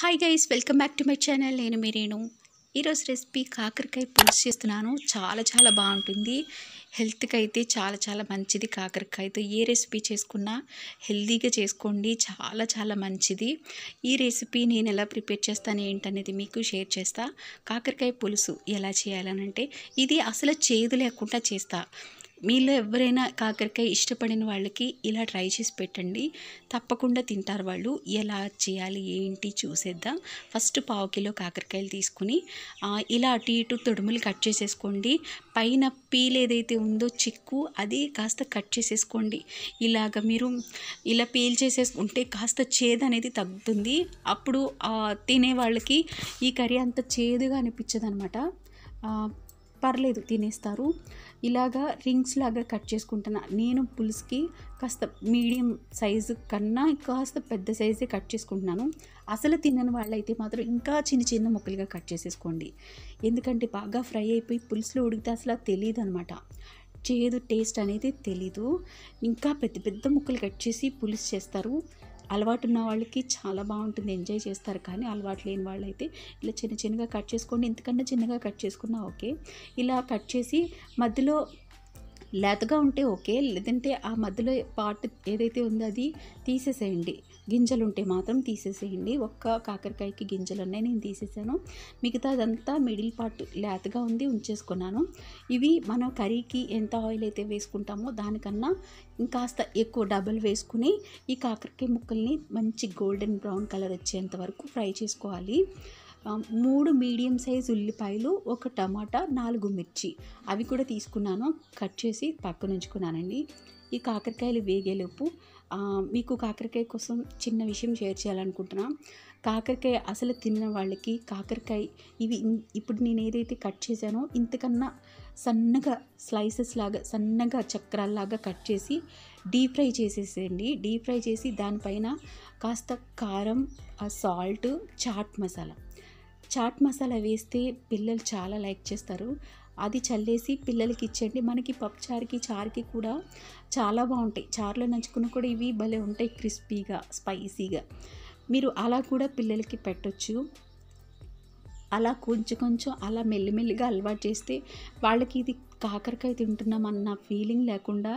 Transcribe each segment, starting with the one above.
hi guys welcome back to my channel నేను మీరేను ఈరోజు రెసిపీ కాకరకాయ పులుసు చేస్తున్నాను చాలా చాలా బాగుంటుంది హెల్త్కి అయితే చాలా చాలా మంచిది కాకరకాయతో ఏ రెసిపీ చేసుకున్నా హెల్తీగా చేసుకోండి చాలా చాలా మంచిది ఈ రెసిపీ నేను ఎలా ప్రిపేర్ చేస్తాను ఏంటనేది మీకు షేర్ చేస్తా కాకరకాయ పులుసు ఎలా చేయాలనంటే ఇది అసలు చేదు లేకుండా చేస్తాను మీలో ఎవరైనా కాకరకాయ ఇష్టపడిన వాళ్ళకి ఇలా ట్రై చేసి పెట్టండి తప్పకుండా తింటారు వాళ్ళు ఎలా చేయాలి ఏంటి చూసేద్దాం ఫస్ట్ పావు కిలో కాకరకాయలు తీసుకుని ఇలా అటు ఇటు తొడుములు కట్ చేసేసుకోండి పైన పీల్ ఏదైతే ఉందో చిక్కు అది కాస్త కట్ చేసేసుకోండి ఇలాగ మీరు ఇలా పీల్ చేసేసుకుంటే కాస్త చేదు అనేది తగ్గుతుంది అప్పుడు తినే వాళ్ళకి ఈ కర్రీ అంత చేదుగా అనిపించదు పర్లేదు తినేస్తారు ఇలాగా రింగ్స్ లాగా కట్ చేసుకుంటున్నా నేను పులుసుకి కాస్త మీడియం సైజు కన్నా కాస్త పెద్ద సైజే కట్ చేసుకుంటున్నాను అసలు తినని వాళ్ళైతే మాత్రం ఇంకా చిన్న చిన్న ముక్కలుగా కట్ చేసేసుకోండి ఎందుకంటే బాగా ఫ్రై అయిపోయి పులుసులో ఉడికితే అసలు తెలియదు అనమాట చేదు టేస్ట్ అనేది తెలీదు ఇంకా పెద్ద పెద్ద ముక్కలు కట్ చేసి పులుసు చేస్తారు అలవాటు ఉన్న వాళ్ళకి చాలా బాగుంటుంది ఎంజాయ్ చేస్తారు కానీ అలవాటు లేని వాళ్ళైతే ఇలా చిన్న చిన్నగా కట్ చేసుకోండి ఇంతకన్నా చిన్నగా కట్ చేసుకున్నా ఓకే ఇలా కట్ చేసి మధ్యలో లేతగా ఉంటే ఓకే లేదంటే ఆ మధ్యలో పార్ట్ ఏదైతే ఉందో అది తీసేసేయండి గింజలుంటే మాత్రం తీసేసేయండి ఒక్క కాకరకాయకి ఉన్నాయి నేను తీసేసాను మిగతా అదంతా మిడిల్ పార్ట్ లేతగా ఉంది ఉంచేసుకున్నాను ఇవి మనం కర్రీకి ఎంత ఆయిల్ అయితే వేసుకుంటామో దానికన్నా ఇంకాస్త ఎక్కువ డబల్ వేసుకుని ఈ కాకరకాయ ముక్కల్ని మంచి గోల్డెన్ బ్రౌన్ కలర్ వచ్చేంత వరకు ఫ్రై చేసుకోవాలి మూడు మీడియం సైజ్ ఉల్లిపాయలు ఒక టమాటా నాలుగు మిర్చి అవి కూడా తీసుకున్నాను కట్ చేసి పక్కన ఉంచుకున్నానండి ఈ కాకరకాయలు వేగేలోపు మీకు కాకరకాయ కోసం చిన్న విషయం షేర్ చేయాలనుకుంటున్నా కాకరకాయ అసలు తిన్న వాళ్ళకి కాకరకాయ ఇవి ఇప్పుడు నేను ఏదైతే కట్ చేశానో ఇంతకన్నా సన్నగా స్లైసెస్ లాగా సన్నగా చక్రాల్లాగా కట్ చేసి డీప్ ఫ్రై చేసేసేయండి డీప్ ఫ్రై చేసి దానిపైన కాస్త కారం సాల్ట్ చాట్ మసాలా చాట్ మసాలా వేస్తే పిల్లలు చాలా లైక్ చేస్తారు అది చల్లేసి పిల్లలకి ఇచ్చేయండి మనకి పప్పు చారుకి కూడా చాలా బాగుంటాయి చారులో నంచుకున్న కూడా ఇవి భలే ఉంటాయి క్రిస్పీగా స్పైసీగా మీరు అలా కూడా పిల్లలకి పెట్టచ్చు అలా కొంచెం కొంచెం అలా మెల్లిమెల్లిగా అలవాటు చేస్తే వాళ్ళకి ఇది కాకరకాయ తింటున్నామన్న ఫీలింగ్ లేకుండా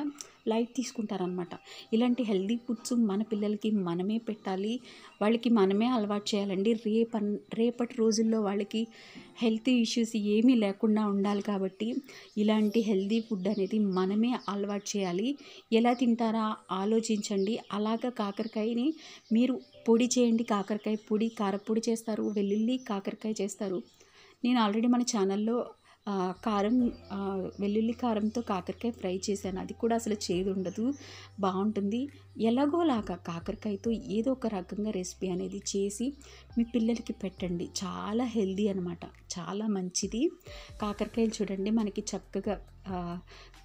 లైట్ తీసుకుంటారనమాట ఇలాంటి హెల్దీ ఫుడ్స్ మన పిల్లలకి మనమే పెట్టాలి వాళ్ళకి మనమే అలవాటు చేయాలండి రేప రేపటి రోజుల్లో వాళ్ళకి హెల్త్ ఇష్యూస్ ఏమీ లేకుండా ఉండాలి కాబట్టి ఇలాంటి హెల్దీ ఫుడ్ అనేది మనమే అలవాటు చేయాలి ఎలా తింటారా ఆలోచించండి అలాగ కాకరకాయని మీరు పొడి చేయండి కాకరకాయ పొడి కారపొడి చేస్తారు వెల్లుల్లి కాకరకాయ చేస్తారు నేను ఆల్రెడీ మన ఛానల్లో కారం వెల్లుల్లి కారంతో కాకరకాయ ఫ్రై చేశాను అది కూడా అసలు చేదు ఉండదు బాగుంటుంది ఎలాగోలాగా కాకరకాయతో ఏదో ఒక రకంగా రెసిపీ అనేది చేసి మీ పిల్లలకి పెట్టండి చాలా హెల్దీ అనమాట చాలా మంచిది కాకరకాయలు చూడండి మనకి చక్కగా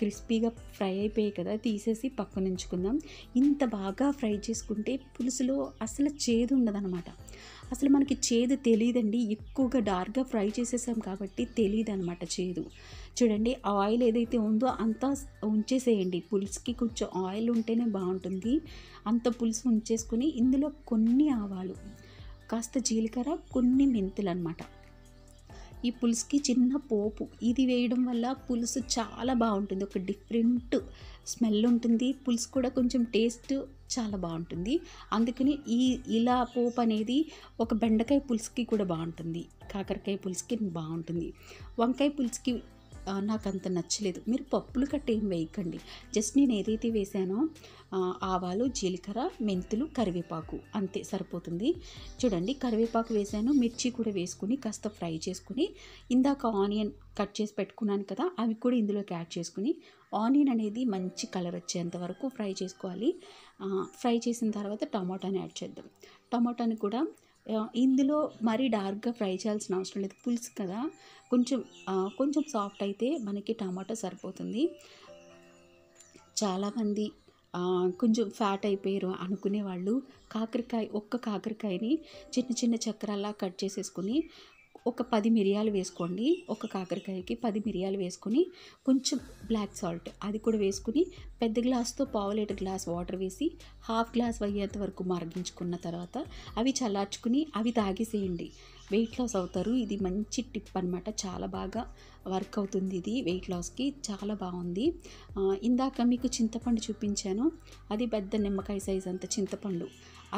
క్రిస్పీగా ఫ్రై అయిపోయాయి కదా తీసేసి పక్కన ఉంచుకుందాం ఇంత బాగా ఫ్రై చేసుకుంటే పులుసులో అసలు చేదు ఉండదనమాట అసలు మనకి చేదు తెలియదండి ఎక్కువగా డార్క్గా ఫ్రై చేసేసాం కాబట్టి తెలియదు అనమాట చేదు చూడండి ఆయిల్ ఏదైతే ఉందో అంతా ఉంచేసేయండి పులుసుకి కొంచెం ఆయిల్ ఉంటేనే బాగుంటుంది అంత పులుసు ఉంచేసుకుని ఇందులో కొన్ని ఆవాలు కాస్త జీలకర్ర కొన్ని మెంతులు అనమాట ఈ పులుసుకి చిన్న పోపు ఇది వేయడం వల్ల పులుసు చాలా బాగుంటుంది ఒక డిఫరెంట్ స్మెల్ ఉంటుంది పులుసు కూడా కొంచెం టేస్ట్ చాలా బాగుంటుంది అందుకని ఈ ఇలా పోపు అనేది ఒక బెండకాయ పులుసుకి కూడా బాగుంటుంది కాకరకాయ పులుసుకి బాగుంటుంది వంకాయ పులుసుకి నాకు అంత నచ్చలేదు మీరు పప్పులు కట్ట ఏం వేయకండి జస్ట్ నేను ఏదైతే వేసానో ఆవాలు జీలకర్ర మెంతులు కరివేపాకు అంతే సరిపోతుంది చూడండి కరివేపాకు వేసాను మిర్చి కూడా వేసుకుని కాస్త ఫ్రై చేసుకుని ఇందాక ఆనియన్ కట్ చేసి పెట్టుకున్నాను కదా అవి కూడా ఇందులోకి యాడ్ చేసుకుని ఆనియన్ అనేది మంచి కలర్ వచ్చేంత వరకు ఫ్రై చేసుకోవాలి ఫ్రై చేసిన తర్వాత టమాటాని యాడ్ చేద్దాం టమాటాని కూడా ఇందులో మరీ డార్క్గా ఫ్రై చేయాల్సిన అవసరం లేదు పులుసు కదా కొంచెం కొంచెం సాఫ్ట్ అయితే మనకి టమాటా సరిపోతుంది చాలామంది కొంచెం ఫ్యాట్ అయిపోయారు అనుకునే వాళ్ళు కాకరకాయ ఒక్క కాకరకాయని చిన్న చిన్న చక్రాల్లా కట్ చేసేసుకుని ఒక పది మిరియాలు వేసుకోండి ఒక కాకరకాయకి పది మిరియాలు వేసుకొని కొంచెం బ్లాక్ సాల్ట్ అది కూడా వేసుకుని పెద్ద గ్లాస్తో పావు లీటర్ గ్లాస్ వాటర్ వేసి హాఫ్ గ్లాస్ అయ్యేంత వరకు మరిగించుకున్న తర్వాత అవి చల్లార్చుకుని అవి తాగేసేయండి వెయిట్ లాస్ అవుతారు ఇది మంచి టిప్ అనమాట చాలా బాగా వర్క్ అవుతుంది ఇది వెయిట్ లాస్కి చాలా బాగుంది ఇందాక మీకు చింతపండు చూపించాను అది పెద్ద నిమ్మకాయ సైజ్ అంత చింతపండు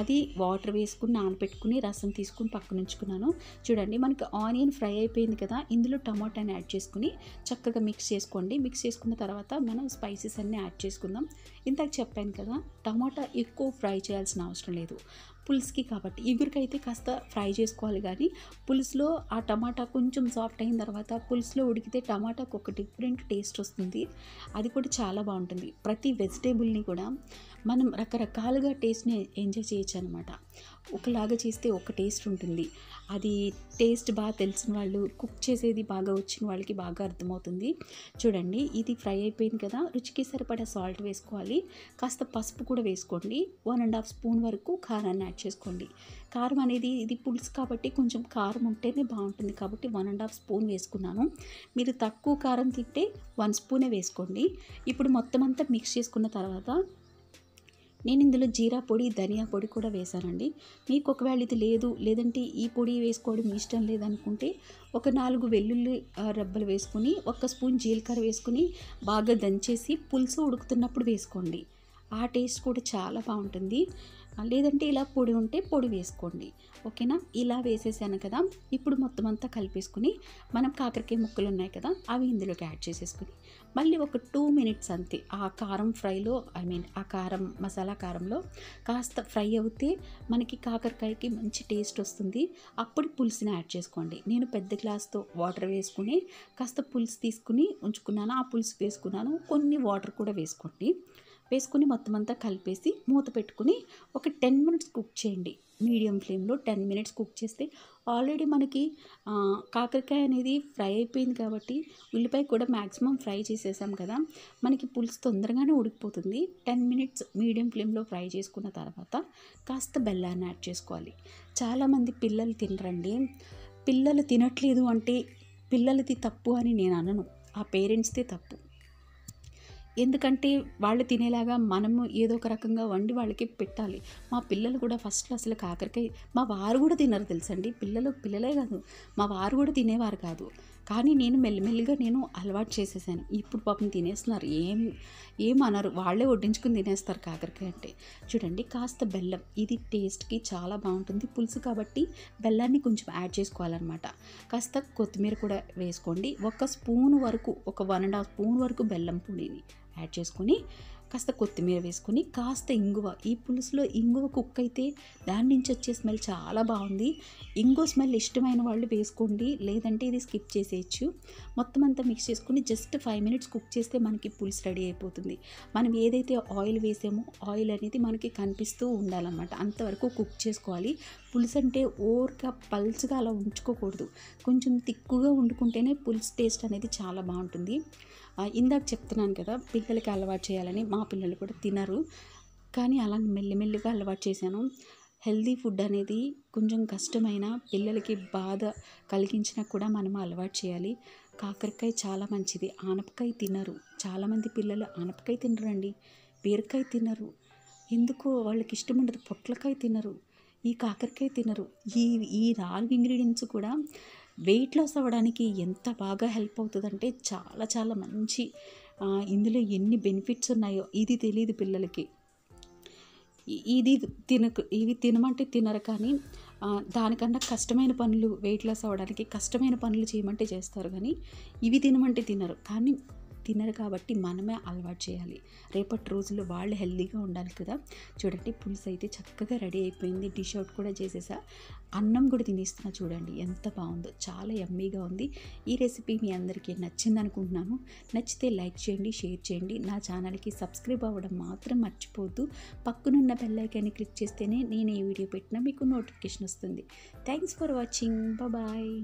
అది వాటర్ వేసుకుని నానబెట్టుకుని రసం తీసుకుని పక్కన ఉంచుకున్నాను చూడండి మనకి ఆనియన్ ఫ్రై అయిపోయింది కదా ఇందులో టమాటాని యాడ్ చేసుకుని చక్కగా మిక్స్ చేసుకోండి మిక్స్ చేసుకున్న తర్వాత మనం స్పైసెస్ అన్నీ యాడ్ చేసుకుందాం ఇందాక చెప్పాను కదా టమాటా ఎక్కువ ఫ్రై చేయాల్సిన అవసరం లేదు పులుసుకి కాబట్టి ఇగురికైతే కాస్త ఫ్రై చేసుకోవాలి కానీ పులుసులో ఆ టమాటా కొంచెం సాఫ్ట్ అయిన తర్వాత పులుసులో ఉడికితే టమాటాకు ఒక డిఫరెంట్ టేస్ట్ వస్తుంది అది కూడా చాలా బాగుంటుంది ప్రతి వెజిటేబుల్ని కూడా మనం రకరకాలుగా టేస్ట్ని ఎంజాయ్ చేయొచ్చు అనమాట ఒకలాగా చేస్తే ఒక టేస్ట్ ఉంటుంది అది టేస్ట్ బాగా తెలిసిన వాళ్ళు కుక్ చేసేది బాగా వచ్చిన వాళ్ళకి బాగా అర్థమవుతుంది చూడండి ఇది ఫ్రై అయిపోయింది కదా రుచికి సరిపడా సాల్ట్ వేసుకోవాలి కాస్త పసుపు కూడా వేసుకోండి వన్ అండ్ హాఫ్ స్పూన్ వరకు కారాన్ని యాడ్ చేసుకోండి కారం అనేది ఇది పులుసు కాబట్టి కొంచెం కారం ఉంటేనే బాగుంటుంది కాబట్టి వన్ అండ్ హాఫ్ స్పూన్ వేసుకున్నాను మీరు తక్కువ కారం తింటే వన్ స్పూనే వేసుకోండి ఇప్పుడు మొత్తం అంతా మిక్స్ చేసుకున్న తర్వాత నేను ఇందులో జీరా పొడి ధనియా పొడి కూడా వేశానండి మీకు ఒకవేళ ఇది లేదు లేదంటే ఈ పొడి వేసుకోవడం మీ ఇష్టం లేదనుకుంటే ఒక నాలుగు వెల్లుల్లి రబ్బలు వేసుకుని ఒక స్పూన్ జీలకర్ర వేసుకుని బాగా దంచేసి పులుసు ఉడుకుతున్నప్పుడు వేసుకోండి ఆ టేస్ట్ కూడా చాలా బాగుంటుంది లేదంటే ఇలా పొడి ఉంటే పొడి వేసుకోండి ఓకేనా ఇలా వేసేసాను కదా ఇప్పుడు మొత్తం అంతా కలిపేసుకుని మనం కాకరకాయ ముక్కలు ఉన్నాయి కదా అవి ఇందులోకి యాడ్ చేసేసుకుని మళ్ళీ ఒక టూ మినిట్స్ అంతే ఆ కారం ఫ్రైలో ఐ మీన్ ఆ కారం మసాలా కారంలో కాస్త ఫ్రై అవుతే మనకి కాకరకాయకి మంచి టేస్ట్ వస్తుంది అప్పుడు పులుసుని యాడ్ చేసుకోండి నేను పెద్ద గ్లాస్తో వాటర్ వేసుకుని కాస్త పులుసు తీసుకుని ఉంచుకున్నాను ఆ పులుసు వేసుకున్నాను కొన్ని వాటర్ కూడా వేసుకోండి వేసుకుని మొత్తం అంతా కలిపేసి మూత పెట్టుకుని ఒక టెన్ మినిట్స్ కుక్ చేయండి మీడియం ఫ్లేమ్లో టెన్ మినిట్స్ కుక్ చేస్తే ఆల్రెడీ మనకి కాకరకాయ అనేది ఫ్రై అయిపోయింది కాబట్టి ఉల్లిపాయ కూడా మ్యాక్సిమం ఫ్రై చేసేసాం కదా మనకి పులుసు తొందరగానే ఉడికిపోతుంది టెన్ మినిట్స్ మీడియం ఫ్లేమ్లో ఫ్రై చేసుకున్న తర్వాత కాస్త బెల్లాన్ని యాడ్ చేసుకోవాలి చాలామంది పిల్లలు తినరండి పిల్లలు తినట్లేదు అంటే పిల్లలది తప్పు అని నేను అనను ఆ పేరెంట్స్దే తప్పు ఎందుకంటే వాళ్ళు తినేలాగా మనము ఏదో ఒక రకంగా వండి వాళ్ళకి పెట్టాలి మా పిల్లలు కూడా ఫస్ట్ అసలు కాకరకాయ మా వారు కూడా తినరు తెలుసండి పిల్లలు పిల్లలే కాదు మా వారు కూడా తినేవారు కాదు కానీ నేను మెల్లిమెల్లిగా నేను అలవాటు చేసేసాను ఇప్పుడు పాపం తినేస్తున్నారు ఏం ఏమన్నారు వాళ్ళే వడ్డించుకుని తినేస్తారు కాకరకాయ అంటే చూడండి కాస్త బెల్లం ఇది టేస్ట్కి చాలా బాగుంటుంది పులుసు కాబట్టి బెల్లాన్ని కొంచెం యాడ్ చేసుకోవాలన్నమాట కాస్త కొత్తిమీర కూడా వేసుకోండి ఒక స్పూన్ వరకు ఒక వన్ అండ్ హాఫ్ స్పూన్ వరకు బెల్లం పొడిని యాడ్ చేసుకొని కాస్త కొత్తిమీర వేసుకొని కాస్త ఇంగువ ఈ పులుసులో ఇంగువ కుక్ అయితే దాని నుంచి వచ్చే స్మెల్ చాలా బాగుంది ఇంగువ స్మెల్ ఇష్టమైన వాళ్ళు వేసుకోండి లేదంటే ఇది స్కిప్ చేసేయచ్చు మొత్తం అంతా మిక్స్ చేసుకుని జస్ట్ ఫైవ్ మినిట్స్ కుక్ చేస్తే మనకి పులుసు రెడీ అయిపోతుంది మనం ఏదైతే ఆయిల్ వేసామో ఆయిల్ అనేది మనకి కనిపిస్తూ ఉండాలన్నమాట అంతవరకు కుక్ చేసుకోవాలి పులుసు అంటే ఓర్గా పల్చగా అలా ఉంచుకోకూడదు కొంచెం తిక్కుగా వండుకుంటేనే పులుసు టేస్ట్ అనేది చాలా బాగుంటుంది ఇందాక చెప్తున్నాను కదా పిల్లలకి అలవాటు చేయాలని మా మా పిల్లలు కూడా తినరు కానీ అలా మెల్లిమెల్లిగా అలవాటు చేశాను హెల్దీ ఫుడ్ అనేది కొంచెం కష్టమైన పిల్లలకి బాధ కలిగించినా కూడా మనం అలవాటు చేయాలి కాకరకాయ చాలా మంచిది ఆనపకాయ తినరు చాలామంది పిల్లలు ఆనపకాయ తినరండి బీరకాయ తినరు ఎందుకో వాళ్ళకి ఇష్టం ఉండదు పొట్లకాయ తినరు ఈ కాకరకాయ తినరు ఈ ఈ నాలుగు ఇంగ్రీడియంట్స్ కూడా వెయిట్ లాస్ అవ్వడానికి ఎంత బాగా హెల్ప్ అవుతుందంటే చాలా చాలా మంచి ఇందులో ఎన్ని బెనిఫిట్స్ ఉన్నాయో ఇది తెలియదు పిల్లలకి ఇది తినక ఇవి తినమంటే తినరు కానీ దానికన్నా కష్టమైన పనులు వెయిట్ లాస్ అవ్వడానికి కష్టమైన పనులు చేయమంటే చేస్తారు కానీ ఇవి తినమంటే తినరు కానీ తినరు కాబట్టి మనమే అలవాటు చేయాలి రేపటి రోజుల్లో వాళ్ళు హెల్దీగా ఉండాలి కదా చూడండి పులుసు అయితే చక్కగా రెడీ అయిపోయింది డిష్ అవుట్ కూడా చేసేసా అన్నం కూడా తినేస్తున్నా చూడండి ఎంత బాగుందో చాలా ఎమ్మీగా ఉంది ఈ రెసిపీ మీ అందరికీ నచ్చింది అనుకుంటున్నాను నచ్చితే లైక్ చేయండి షేర్ చేయండి నా ఛానల్కి సబ్స్క్రైబ్ అవ్వడం మాత్రం మర్చిపోద్దు పక్కనున్న బెల్లైకాన్ని క్లిక్ చేస్తేనే నేను ఈ వీడియో పెట్టినా మీకు నోటిఫికేషన్ వస్తుంది థ్యాంక్స్ ఫర్ వాచింగ్ బాయ్